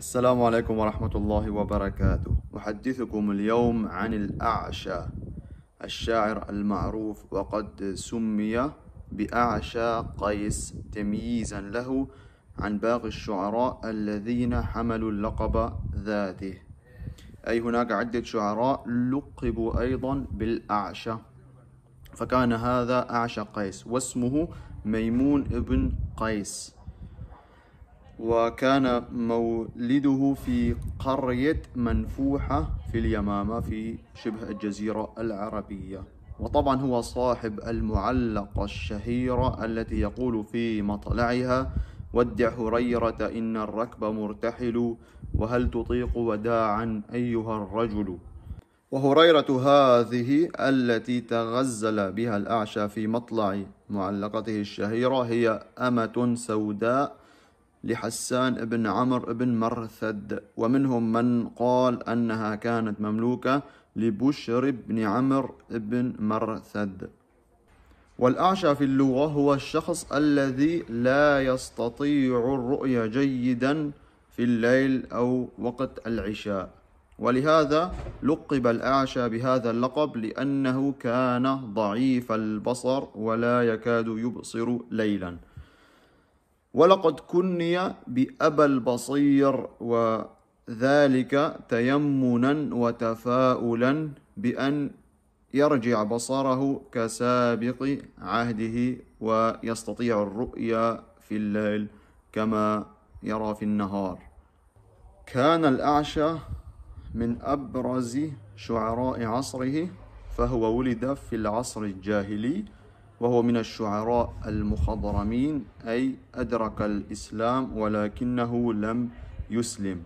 السلام عليكم ورحمة الله وبركاته أحدثكم اليوم عن الأعشى الشاعر المعروف وقد سمي بأعشى قيس تمييزا له عن باقي الشعراء الذين حملوا اللقب ذاته أي هناك عدة شعراء لقبوا أيضا بالأعشى فكان هذا أعشى قيس واسمه ميمون ابن قيس وكان مولده في قرية منفوحة في اليمامة في شبه الجزيرة العربية وطبعا هو صاحب المعلقة الشهيرة التي يقول في مطلعها ودع هريرة إن الركب مرتحل وهل تطيق وداعا أيها الرجل وهريرة هذه التي تغزل بها الأعشى في مطلع معلقته الشهيرة هي أمة سوداء لحسان بن عمرو بن مرثد ومنهم من قال أنها كانت مملوكة لبشر بن عمرو بن مرثد والأعشى في اللغة هو الشخص الذي لا يستطيع الرؤية جيدا في الليل أو وقت العشاء ولهذا لقب الأعشى بهذا اللقب لأنه كان ضعيف البصر ولا يكاد يبصر ليلاً ولقد كني بأبا البصير وذلك تيمنا وتفاؤلا بأن يرجع بصره كسابق عهده ويستطيع الرؤيا في الليل كما يرى في النهار كان الأعشى من أبرز شعراء عصره فهو ولد في العصر الجاهلي وهو من الشعراء المخضرمين أي أدرك الإسلام ولكنه لم يسلم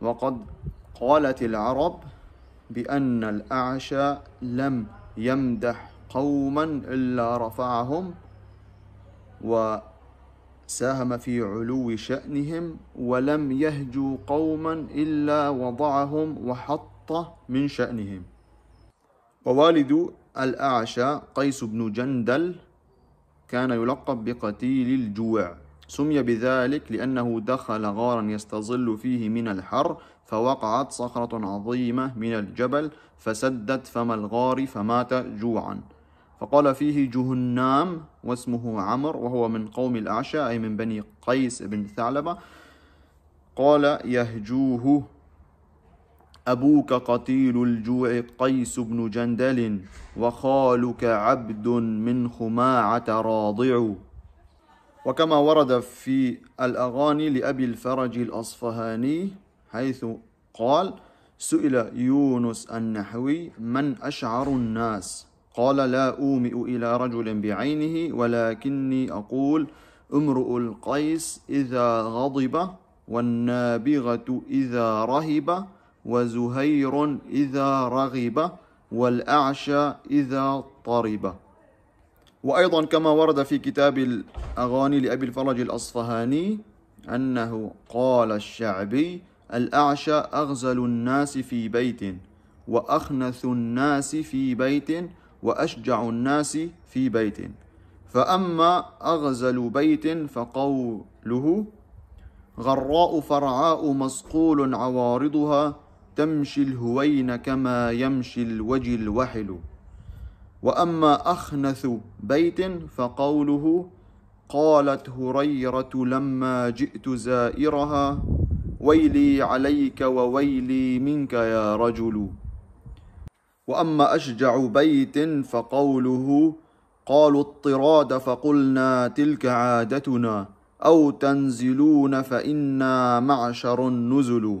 وقد قالت العرب بأن الأعشى لم يمدح قوما إلا رفعهم وساهم في علو شأنهم ولم يهجو قوما إلا وضعهم وحط من شأنهم ووالد الأعشى قيس بن جندل كان يلقب بقتيل الجوع سمي بذلك لأنه دخل غارا يستظل فيه من الحر فوقعت صخرة عظيمة من الجبل فسدت فم الغار فمات جوعا فقال فيه جهنام واسمه عمر وهو من قوم الأعشى أي من بني قيس بن ثعلبة قال يهجوه أبوك قتيل الجوع قيس بن جندل وخالك عبد من خماعة راضع وكما ورد في الأغاني لأبي الفرج الأصفهاني حيث قال سئل يونس النحوي من أشعر الناس قال لا أومئ إلى رجل بعينه ولكني أقول امرؤ القيس إذا غضب والنابغة إذا رهب وزهير إذا رغب والأعشى إذا طرب وأيضا كما ورد في كتاب الأغاني لأبي الفرج الأصفهاني أنه قال الشعبي الأعشى أغزل الناس في بيت وأخنث الناس في بيت وأشجع الناس في بيت فأما أغزل بيت فقوله غراء فرعاء مسقول عوارضها تمشي الهوين كما يمشي الوجه الوحل وأما أخنث بيت فقوله قالت هريرة لما جئت زائرها ويلي عليك وويلي منك يا رجل وأما أشجع بيت فقوله قالوا الطراد فقلنا تلك عادتنا أو تنزلون فإنا معشر نزل